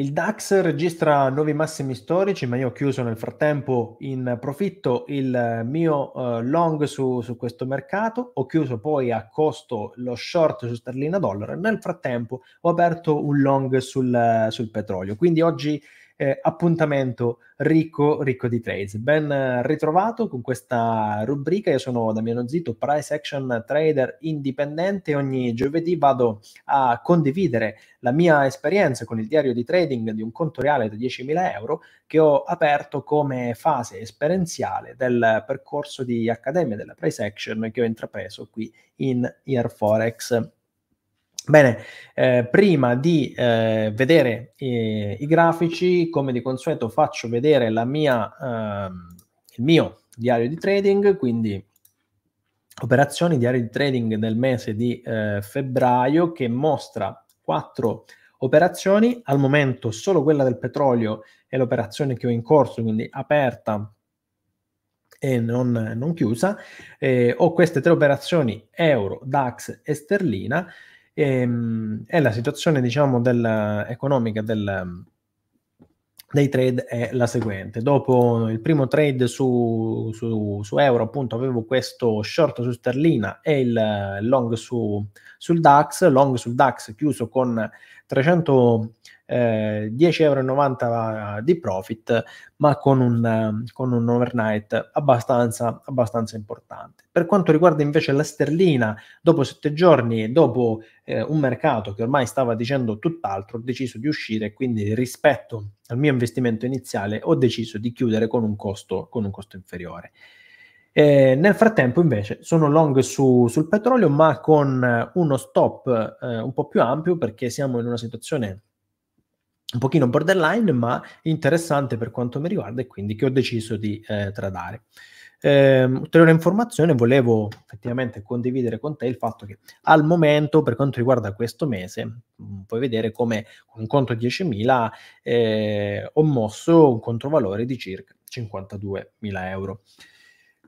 Il DAX registra nuovi massimi storici, ma io ho chiuso nel frattempo in profitto il eh, mio uh, long su, su, questo mercato, ho chiuso poi a costo lo short su sterlina dollaro, nel frattempo ho aperto un long sul, eh, sul petrolio. Quindi oggi eh, appuntamento ricco, ricco di trades. Ben eh, ritrovato con questa rubrica. Io sono Damiano Zito, price action trader indipendente. Ogni giovedì vado a condividere la mia esperienza con il diario di trading di un conto reale da 10.000 euro che ho aperto come fase esperienziale del percorso di Accademia della Price Action che ho intrapreso qui in Air Forex. Bene, eh, prima di eh, vedere eh, i grafici, come di consueto faccio vedere mia, ehm, il mio diario di trading, quindi operazioni diario di trading del mese di eh, febbraio che mostra quattro operazioni, al momento solo quella del petrolio è l'operazione che ho in corso, quindi aperta e non, non chiusa, eh, ho queste tre operazioni euro, DAX e sterlina e, ehm, e la situazione diciamo, del, economica del, dei trade è la seguente. Dopo il primo trade su, su, su, euro, appunto, avevo questo short su sterlina e il long su, sul DAX, long sul DAX chiuso con 300 eh, 10,90 euro di profit, ma con un, eh, con un overnight abbastanza, abbastanza, importante. Per quanto riguarda invece la sterlina, dopo sette giorni e dopo eh, un mercato che ormai stava dicendo tutt'altro, ho deciso di uscire, quindi rispetto al mio investimento iniziale ho deciso di chiudere con un costo, con un costo inferiore. Eh, nel frattempo invece sono long su, sul petrolio ma con uno stop eh, un po' più ampio perché siamo in una situazione un pochino borderline, ma interessante per quanto mi riguarda e quindi che ho deciso di eh, tradare. Eh, ulteriore informazione, volevo effettivamente condividere con te il fatto che al momento, per quanto riguarda questo mese, mm, puoi vedere come con un conto 10.000 eh, ho mosso un controvalore di circa 52.000 euro.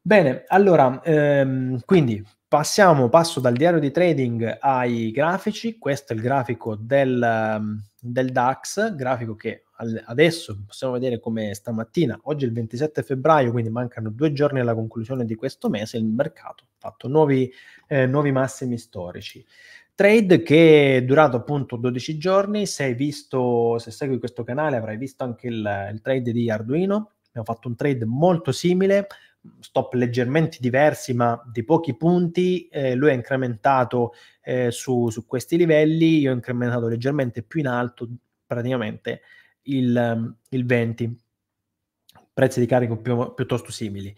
Bene, allora, ehm, quindi Passiamo, passo dal diario di trading ai grafici. Questo è il grafico del, ehm, del DAX, grafico che adesso possiamo vedere come stamattina, oggi è il 27 febbraio, quindi mancano due giorni alla conclusione di questo mese, il mercato ha fatto nuovi, eh, nuovi massimi storici. Trade che è durato appunto 12 giorni, se, hai visto, se segui questo canale avrai visto anche il, il trade di Arduino, abbiamo fatto un trade molto simile, stop leggermente diversi ma di pochi punti, eh, lui ha incrementato eh, su, su, questi livelli, io ho incrementato leggermente più in alto praticamente il, il 20, prezzi di carico più, piuttosto simili.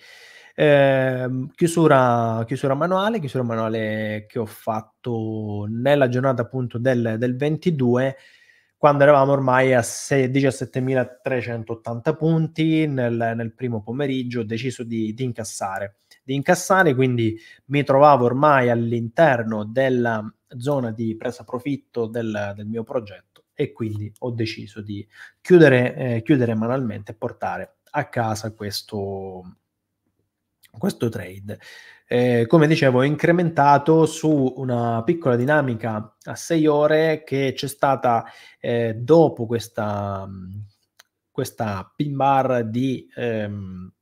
Eh, chiusura, chiusura, manuale, chiusura manuale che ho fatto nella giornata appunto del, del 22 quando eravamo ormai a 17.380 punti nel, nel, primo pomeriggio ho deciso di, di, incassare di incassare quindi mi trovavo ormai all'interno della zona di presa profitto del, del mio progetto e quindi ho deciso di chiudere, eh, chiudere manualmente e portare a casa questo, questo trade eh, come dicevo, incrementato su una piccola dinamica a 6 ore che c'è stata eh, dopo questa, mm, questa pin bar di ehm,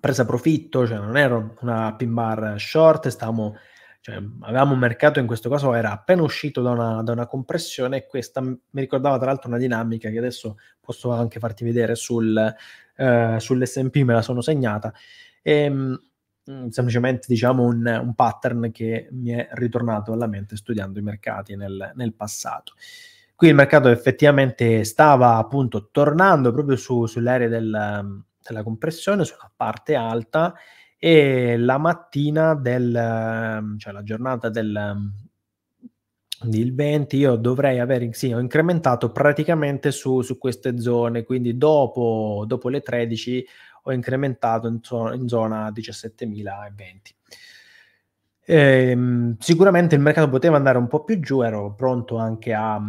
presa profitto, cioè non era una pin bar short, stavamo cioè, avevamo un mercato in questo caso era appena uscito da una, da una, compressione e questa mi ricordava tra l'altro una dinamica che adesso posso anche farti vedere sul, eh, sull'S&P, me la sono segnata. E, ehm, Mm, semplicemente diciamo un, un, pattern che mi è ritornato alla mente studiando i mercati nel, nel passato. Qui il mercato effettivamente stava appunto tornando proprio su, sull'area del, della compressione, sulla parte alta e la mattina del, cioè la giornata del, del 20 io dovrei avere sì, ho incrementato praticamente su, su queste zone, quindi dopo, dopo le 13 ho incrementato in, zona, in zona 17.020. E, ehm, sicuramente il mercato poteva andare un po' più giù, ero pronto anche a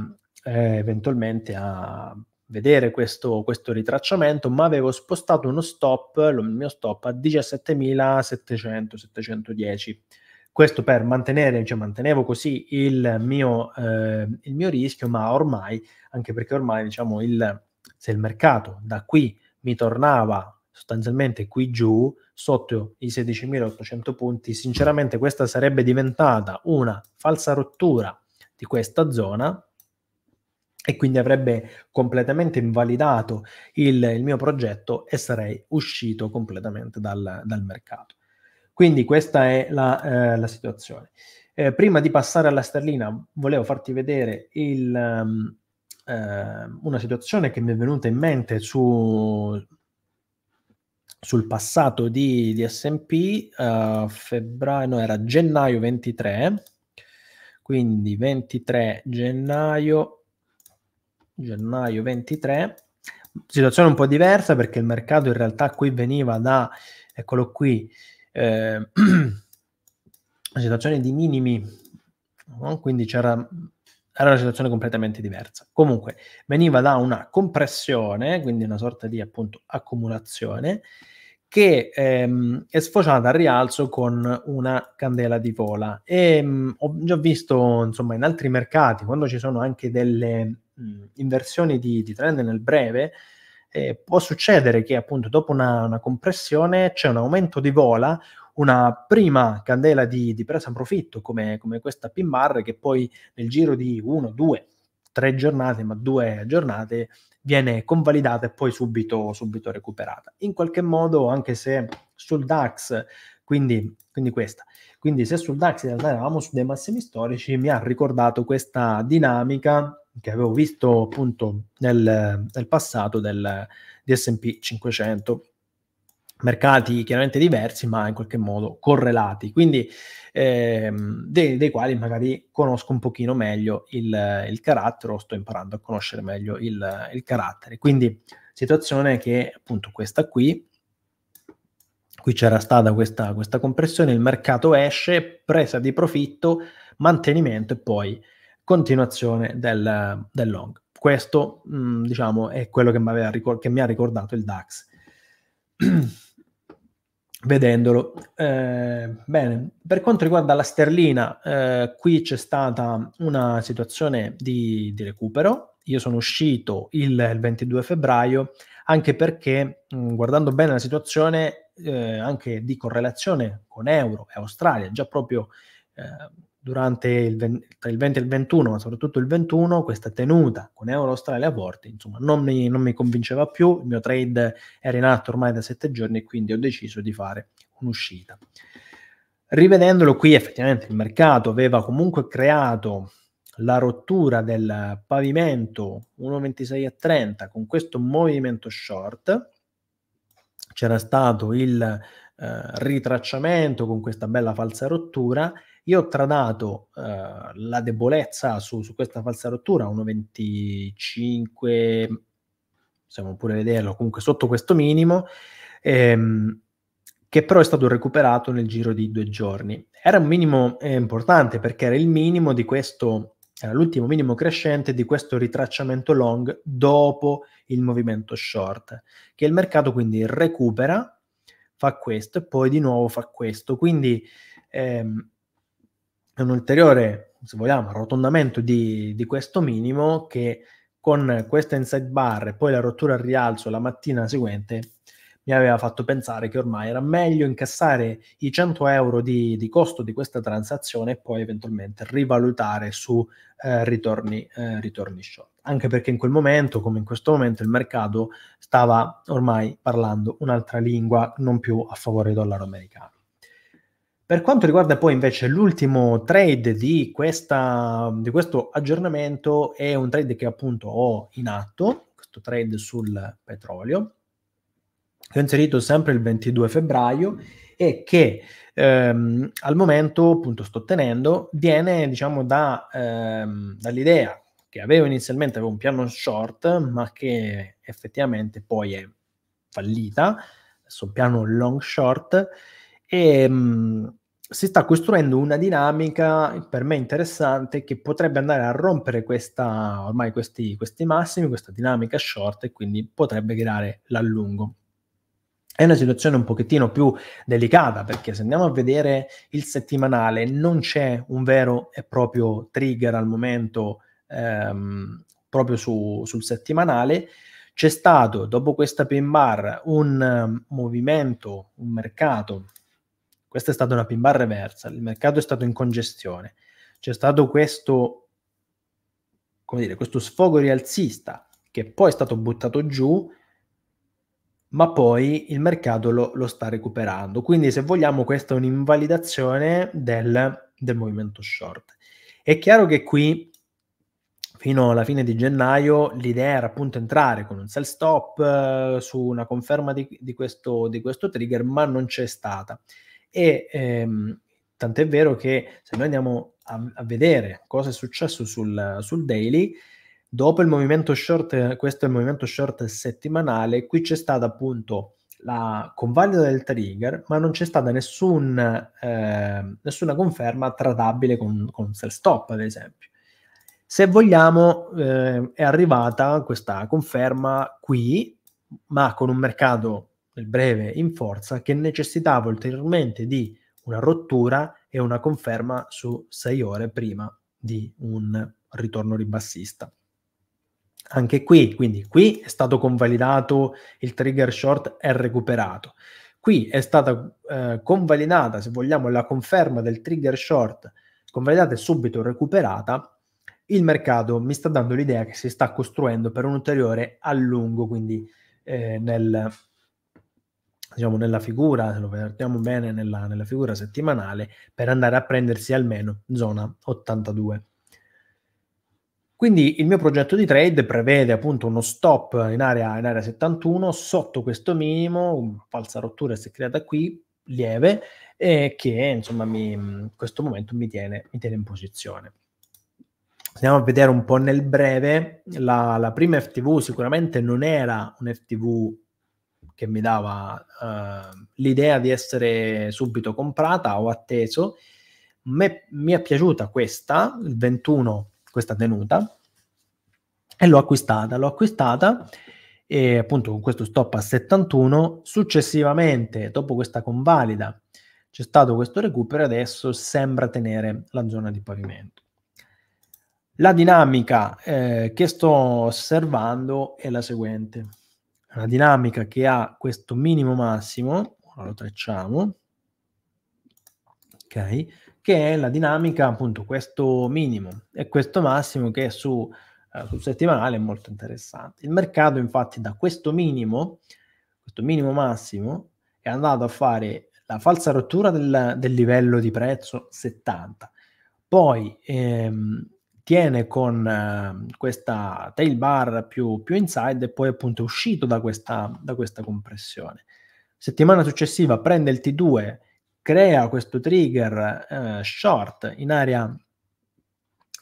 eh, eventualmente a vedere questo, questo, ritracciamento, ma avevo spostato uno stop, il mio stop a 17.700-710. Questo per mantenere, cioè mantenevo così il mio, eh, il mio rischio, ma ormai, anche perché ormai diciamo il, se il mercato da qui mi tornava sostanzialmente qui giù sotto i 16.800 punti, sinceramente questa sarebbe diventata una falsa rottura di questa zona e quindi avrebbe completamente invalidato il, il mio progetto e sarei uscito completamente dal, dal mercato. Quindi questa è la, eh, la situazione. Eh, prima di passare alla sterlina volevo farti vedere il, um, eh, una situazione che mi è venuta in mente su, sul passato di, di S&P uh, eh, febbraio, no, era gennaio 23, quindi 23 gennaio, gennaio 23, situazione un po' diversa perché il mercato in realtà qui veniva da, eccolo qui, eh, situazione di minimi, no? quindi c'era era una situazione completamente diversa. Comunque, veniva da una compressione, quindi una sorta di appunto accumulazione, che ehm, è sfociata al rialzo con una candela di vola. E, ehm, mh, ho già visto insomma, in altri mercati, quando ci sono anche delle mh, inversioni di, di, trend nel breve, eh, può succedere che appunto dopo una, una, compressione c'è un aumento di vola, una prima candela di, di presa profitto come, come questa PIN bar che poi nel giro di 1, 2, tre giornate, ma due giornate, viene convalidata e poi subito, subito recuperata. In qualche modo, anche se sul DAX, quindi, quindi questa, quindi se sul DAX in realtà eravamo su dei massimi storici, mi ha ricordato questa dinamica che avevo visto appunto nel, nel passato del, di S&P 500 mercati chiaramente diversi, ma in qualche modo correlati, quindi ehm, dei, dei, quali magari conosco un pochino meglio il, il, carattere o sto imparando a conoscere meglio il, il carattere. Quindi situazione che appunto questa qui, qui c'era stata questa, questa compressione, il mercato esce, presa di profitto, mantenimento e poi continuazione del, del long. Questo mh, mm, diciamo è quello che che mi ha ricordato il DAX. vedendolo. Eh, bene, per quanto riguarda la sterlina, eh, qui c'è stata una situazione di, di recupero. Io sono uscito il, il 22 febbraio anche perché mh, mm, guardando bene la situazione eh, anche di correlazione con euro e Australia, già proprio eh, durante il, tra il 20 e il 21, ma soprattutto il 21, questa tenuta con euro australia a porti, insomma, non mi, non mi, convinceva più, il mio trade era in atto ormai da sette giorni e quindi ho deciso di fare un'uscita. Rivedendolo qui, effettivamente il mercato aveva comunque creato la rottura del pavimento 1,26 a 30 con questo movimento short, c'era stato il eh, ritracciamento con questa bella falsa rottura io ho tradato eh, la debolezza su, su, questa falsa rottura, 1,25, mm, possiamo pure vederlo, comunque sotto questo minimo, ehm, che però è stato recuperato nel giro di due giorni. Era un minimo eh, importante perché era il minimo di questo, era l'ultimo minimo crescente di questo ritracciamento long dopo il movimento short, che il mercato quindi recupera, fa questo e poi di nuovo fa questo. Quindi... Ehm, è un ulteriore, se vogliamo, arrotondamento di, di questo minimo che con questa inside bar e poi la rottura al rialzo la mattina seguente mi aveva fatto pensare che ormai era meglio incassare i 100 euro di, di costo di questa transazione e poi eventualmente rivalutare su eh, ritorni, eh, ritorni short. Anche perché in quel momento, come in questo momento, il mercato stava ormai parlando un'altra lingua, non più a favore dollaro americano. Per quanto riguarda poi invece l'ultimo trade di, questa, di questo aggiornamento, è un trade che appunto ho in atto, questo trade sul petrolio, che ho inserito sempre il 22 febbraio e che ehm, al momento appunto sto tenendo viene diciamo da, ehm, dall'idea che avevo inizialmente avevo un piano short ma che effettivamente poi è fallita adesso piano long short e ehm, si sta costruendo una dinamica per me interessante che potrebbe andare a rompere questa, ormai questi, questi massimi, questa dinamica short e quindi potrebbe creare l'allungo. È una situazione un pochettino più delicata perché se andiamo a vedere il settimanale non c'è un vero e proprio trigger al momento ehm, proprio su, sul settimanale, c'è stato dopo questa pin bar un um, movimento, un mercato questa è stata una pin bar reversa, il mercato è stato in congestione, c'è stato questo, come dire, questo sfogo rialzista che poi è stato buttato giù, ma poi il mercato lo, lo sta recuperando. Quindi se vogliamo questa è un'invalidazione del, del movimento short. È chiaro che qui fino alla fine di gennaio l'idea era appunto entrare con un sell stop eh, su una conferma di, di, questo, di, questo, trigger, ma non c'è stata. E ehm, tant'è vero che se noi andiamo a, a vedere cosa è successo sul, sul, daily, dopo il movimento short, questo è il movimento short settimanale, qui c'è stata appunto la convalida del trigger, ma non c'è stata nessun, eh, nessuna conferma tradabile con, con sell stop, ad esempio. Se vogliamo, eh, è arrivata questa conferma qui, ma con un mercato nel breve in forza, che necessitava ulteriormente di una rottura e una conferma su sei ore prima di un ritorno ribassista. Anche qui, quindi qui è stato convalidato il trigger short e recuperato. Qui è stata eh, convalidata, se vogliamo, la conferma del trigger short, convalidata e subito recuperata. Il mercato mi sta dando l'idea che si sta costruendo per un ulteriore allungo, quindi eh, nel, diciamo, nella figura, se lo partiamo bene nella, nella figura settimanale, per andare a prendersi almeno zona 82. Quindi il mio progetto di trade prevede appunto uno stop in area, in area 71 sotto questo minimo, una falsa rottura si è creata qui, lieve, e che insomma mi, in questo momento mi tiene, mi tiene in posizione. Andiamo a vedere un po' nel breve, la, la prima FTV sicuramente non era un FTV che mi dava uh, l'idea di essere subito comprata ho atteso. Me, mi è piaciuta questa, il 21, questa tenuta, e l'ho acquistata. L'ho acquistata e appunto con questo stop a 71. Successivamente, dopo questa convalida, c'è stato questo recupero e adesso sembra tenere la zona di pavimento. La dinamica eh, che sto osservando è la seguente una dinamica che ha questo minimo massimo, ora lo tracciamo, ok? Che è la dinamica appunto questo minimo e questo massimo che su, eh, sul settimanale è molto interessante. Il mercato infatti da questo minimo, questo minimo massimo, è andato a fare la falsa rottura del, del livello di prezzo 70. Poi ehm, tiene con eh, questa tail bar più, più, inside e poi appunto è uscito da questa, da questa compressione. Settimana successiva prende il T2, crea questo trigger eh, short in area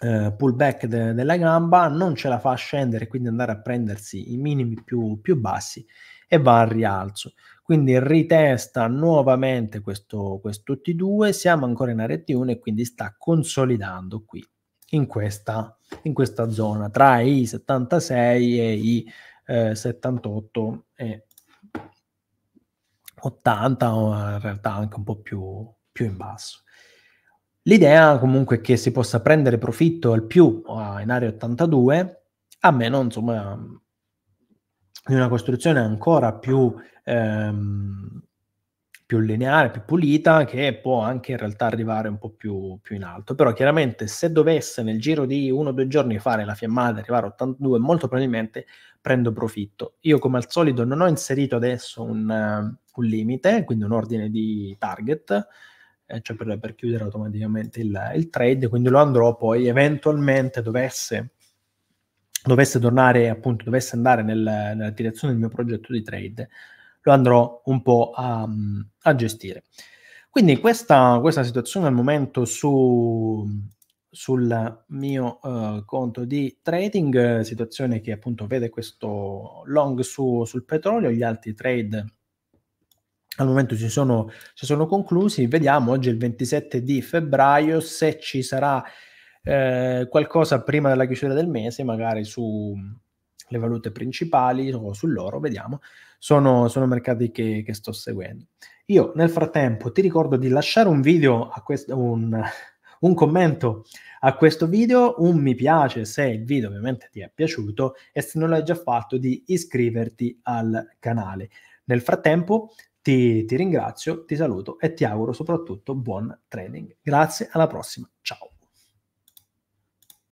eh, pullback de- della gamba, non ce la fa scendere, quindi andare a prendersi i minimi più, più bassi e va al rialzo. Quindi ritesta nuovamente questo, questo T2, siamo ancora in area T1 e quindi sta consolidando qui in questa, in questa zona, tra i 76 e i eh, 78 e 80, o in realtà anche un po' più, più in basso. L'idea comunque è che si possa prendere profitto al più in area 82, a meno insomma di una costruzione ancora più ehm, più lineare, più pulita, che può anche in realtà arrivare un po' più, più in alto. Però chiaramente se dovesse nel giro di uno o due giorni fare la fiammata e arrivare a 82, molto probabilmente prendo profitto. Io come al solito non ho inserito adesso un, eh, un limite, quindi un ordine di target, eh, cioè per, per, chiudere automaticamente il, il trade, quindi lo andrò poi eventualmente dovesse dovesse tornare appunto dovesse andare nel, nella direzione del mio progetto di trade lo andrò un po' a, a gestire. Quindi questa, questa situazione al momento su, sul mio uh, conto di trading, situazione che appunto vede questo long su, sul petrolio, gli altri trade al momento si sono, si sono conclusi, vediamo oggi il 27 di febbraio se ci sarà eh, qualcosa prima della chiusura del mese, magari su, le valute principali o sull'oro, vediamo, sono, sono mercati che, che, sto seguendo. Io nel frattempo ti ricordo di lasciare un video a questo, un, un commento a questo video, un mi piace se il video ovviamente ti è piaciuto e se non l'hai già fatto di iscriverti al canale. Nel frattempo ti, ti ringrazio, ti saluto e ti auguro soprattutto buon trading. Grazie, alla prossima, ciao.